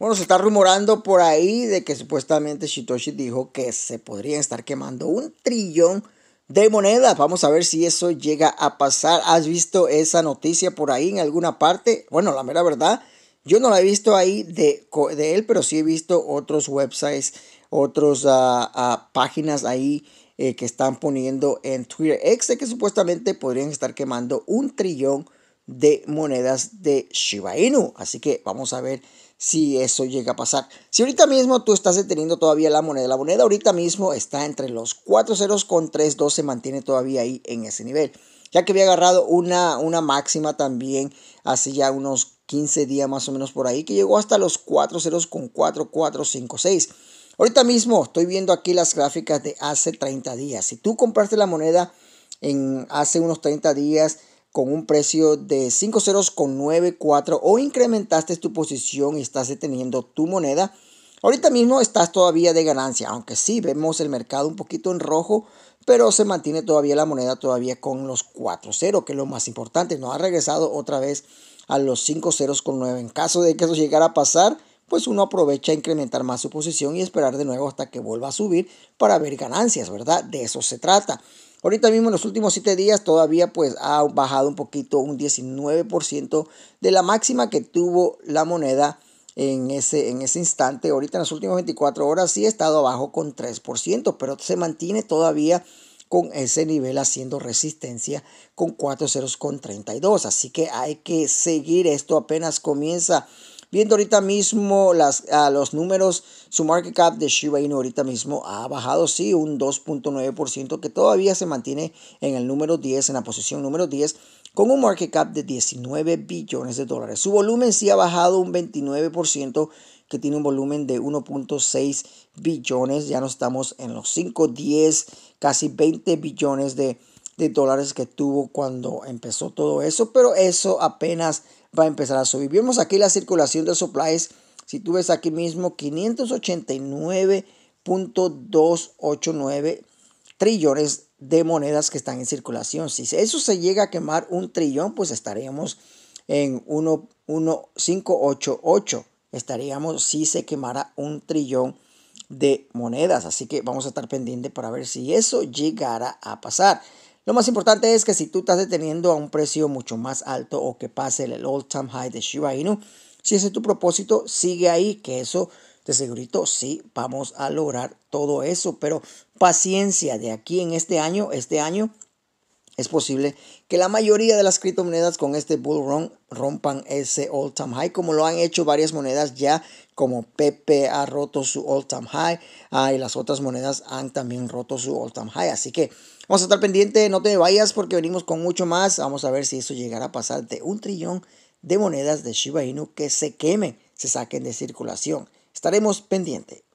Bueno, se está rumorando por ahí de que supuestamente Shitoshi dijo que se podrían estar quemando un trillón de monedas. Vamos a ver si eso llega a pasar. ¿Has visto esa noticia por ahí en alguna parte? Bueno, la mera verdad, yo no la he visto ahí de, él, pero sí he visto otros websites, otras ah, ah, páginas ahí eh, que están poniendo en Twitter X de que supuestamente podrían estar quemando un trillón de monedas de Shiba Inu. Así que vamos a ver si eso llega a pasar. Si ahorita mismo tú estás deteniendo todavía la moneda, la moneda ahorita mismo está entre los 4.0.32 ceros con se mantiene todavía ahí en ese nivel. Ya que había agarrado una, una máxima también hace ya unos 15 días más o menos por ahí, que llegó hasta los 40.4456. ceros con Ahorita mismo estoy viendo aquí las gráficas de hace 30 días. Si tú compraste la moneda en hace unos 30 días, con un precio de 50,94 ceros con 94 o incrementaste tu posición y estás deteniendo tu moneda, ahorita mismo estás todavía de ganancia, aunque sí vemos el mercado un poquito en rojo, pero se mantiene todavía la moneda todavía con los 4.0, que es lo más importante, no ha regresado otra vez a los 50,9. ceros con En caso de que eso llegara a pasar, pues uno aprovecha a incrementar más su posición y esperar de nuevo hasta que vuelva a subir para ver ganancias, ¿verdad? De eso se trata. Ahorita mismo en los últimos 7 días todavía pues ha bajado un poquito, un 19% de la máxima que tuvo la moneda en ese, en ese instante. Ahorita en las últimas 24 horas sí ha estado abajo con 3%, pero se mantiene todavía con ese nivel haciendo resistencia con 40.32. ceros con 32. Así que hay que seguir esto apenas comienza viendo ahorita mismo las, a los números, su market cap de Shiba Inu ahorita mismo ha bajado, sí, un 2.9%, que todavía se mantiene en el número 10, en la posición número 10, con un market cap de 19 billones de dólares. Su volumen sí ha bajado un 29% que tiene un volumen de 1.6 billones, ya no estamos en los 5, 10, casi 20 billones de de dólares que tuvo cuando empezó todo eso, pero eso apenas va a empezar a subir. Vemos aquí la circulación de supplies, si tú ves aquí mismo 589.289 trillones de monedas que están en circulación. Si eso se llega a quemar un trillón, pues estaríamos en 1,588. Estaríamos si se quemara un trillón de monedas. Así que vamos a estar pendiente para ver si eso llegara a pasar. Lo más importante es que si tú estás deteniendo a un precio mucho más alto o que pase el all time high de Shiba Inu, si ese es tu propósito, sigue ahí, que eso de segurito sí vamos a lograr todo eso, pero paciencia de aquí en este año, este año es posible que la mayoría de las criptomonedas con este bull run rompan ese all time high, como lo han hecho varias monedas ya, como Pepe ha roto su all time high ah, y las otras monedas han también roto su all time high. Así que vamos a estar pendientes, no te vayas porque venimos con mucho más. Vamos a ver si eso llegará a pasar de un trillón de monedas de Shiba Inu que se quemen, se saquen de circulación. Estaremos pendientes.